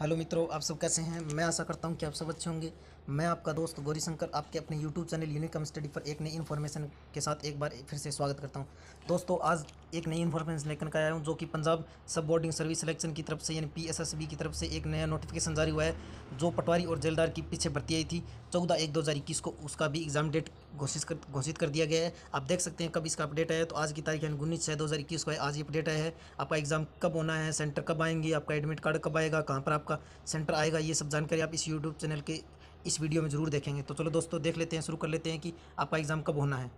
hello मित्रों आप सब कैसे हैं मैं आशा करता हूं कि आप सब अच्छे होंगे मैं आपका दोस्त गौरी शंकर आपके अपने YouTube चैनल यूनिकम स्टडी पर एक नई इन्फॉर्मेशन के साथ एक बार फिर से स्वागत करता हूं दोस्तों आज एक नई इन्फॉर्मेशन लेकर आया हूं जो कि पंजाब सब बोर्डिंग सर्विस सिलेक्शन की तरफ से यानी पी की तरफ से एक नया नोटिफिकेशन जारी हुआ है जो पटवारी और जेलदार की पीछे भर्ती आई थी चौदह एक दो को उसका भी एग्जाम डेट घोषित कर घोषित कर दिया गया है आप देख सकते हैं कब इसका अपडेट आया तो आज की तारीख यानी उन्नीस छः दो हज़ार इक्कीस को है आज अपडेट आया है आपका एग्जाम कब होना है सेंटर कब आएंगे आपका एडमिट कार्ड कब आएगा कहाँ पर आपका सेंटर आएगा ये सब जानकारी आप इस यूट्यूब चैनल के इस वीडियो में ज़रूर देखेंगे तो चलो दोस्तों देख लेते हैं शुरू कर लेते हैं कि आपका एग्ज़ाम कब होना है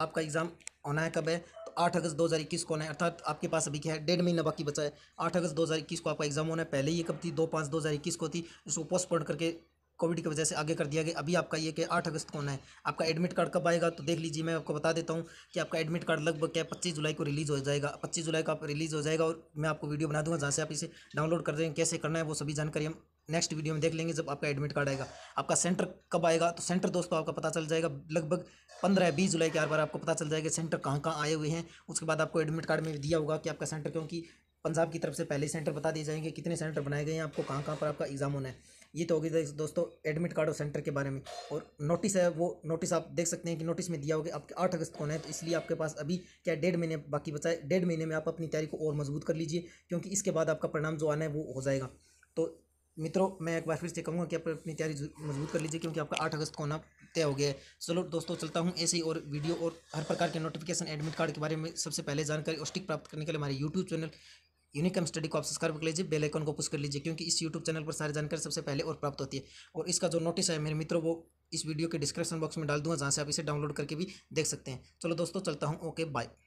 आपका एग्ज़ाम होना है कब है तो आठ अगस्त दो हज़ार इक्कीस को होना है अर्थात आपके पास अभी क्या है डेढ़ महीना बाकी बचा है आठ अगस्त दो हज़ार इक्कीस को आपका एग्ज़ाम होना है पहले ही कब थी दो पाँच दो हज़ार इक्कीस को थी उसको पोस्टपोन करके कोविड की वजह से आगे कर दिया गया अभी आपका ये कि आठ अगस्त को होना है आपका एडमिट कार्ड कब आएगा तो देख लीजिए मैं आपको बता देता हूँ कि आपका एडमिट कार्ड लगभग क्या पच्चीस जुलाई को रिलीज़ हो जाएगा पच्चीस जुलाई को आप रिलीज़ हो जाएगा और मैं आपको वीडियो बना दूँगा जहाँ से आप इसे डाउनलोड कर देंगे कैसे करना है वो सभी जानकारी हम नेक्स्ट वीडियो में देख लेंगे जब आपका एडमिट कार्ड आएगा आपका सेंटर कब आएगा तो सेंटर दोस्तों आपका पता चल जाएगा लगभग पंद्रह बीस जुलाई के आर बार आपको पता चल जाएगा सेंटर कहाँ कहाँ आए हुए हैं उसके बाद आपको एडमिट कार्ड में दिया होगा कि आपका सेंटर क्योंकि पंजाब की तरफ से पहले सेंटर बता दिए जाएंगे कितने सेंटर बनाए गए हैं आपको कहाँ कहाँ पर आपका एग्ज़ाम होना है ये तो होगी दोस्तों एडमिट कार्ड और सेंटर के बारे में और नोटिस है वो नोटिस आप देख सकते हैं कि नोटिस में दिया होगा आपके आठ अगस्त को है तो इसलिए आपके पास अभी क्या डेढ़ महीने बाकी बचाए डेढ़ महीने में आप अपनी तैयारी को और मजबूत कर लीजिए क्योंकि इसके बाद आपका परिणाम जो आना है वो हो जाएगा तो मित्रों मैं एक बार फिर से कहूँगा कि आप अपनी तैयारी मजबूत कर लीजिए क्योंकि आपका आठ अगस्त को होना तय हो गया है चलो दोस्तों चलता हूँ ऐसे ही और वीडियो और हर प्रकार के नोटिफिकेशन एडमिट कार्ड के बारे में सबसे पहले जानकारी और स्टिक प्राप्त करने के लिए हमारे यूट्यूब चैनल यूनिकम स्टडी को आप सब्सक्राइब कर लीजिए बेल आइकन को पुश कर लीजिए क्योंकि इस यूट्यूब चैनल पर सारी जानकारी सबसे पहले और प्राप्त होती है और इसका जो नोटिस है मेरे मित्रों वो इस वीडियो के डिस्क्रिप्शन बॉक्स में डाल दूँगा जहाँ से आप इसे डाउनलोड करके भी देख सकते हैं चलो दोस्तों चलता हूँ ओके बाय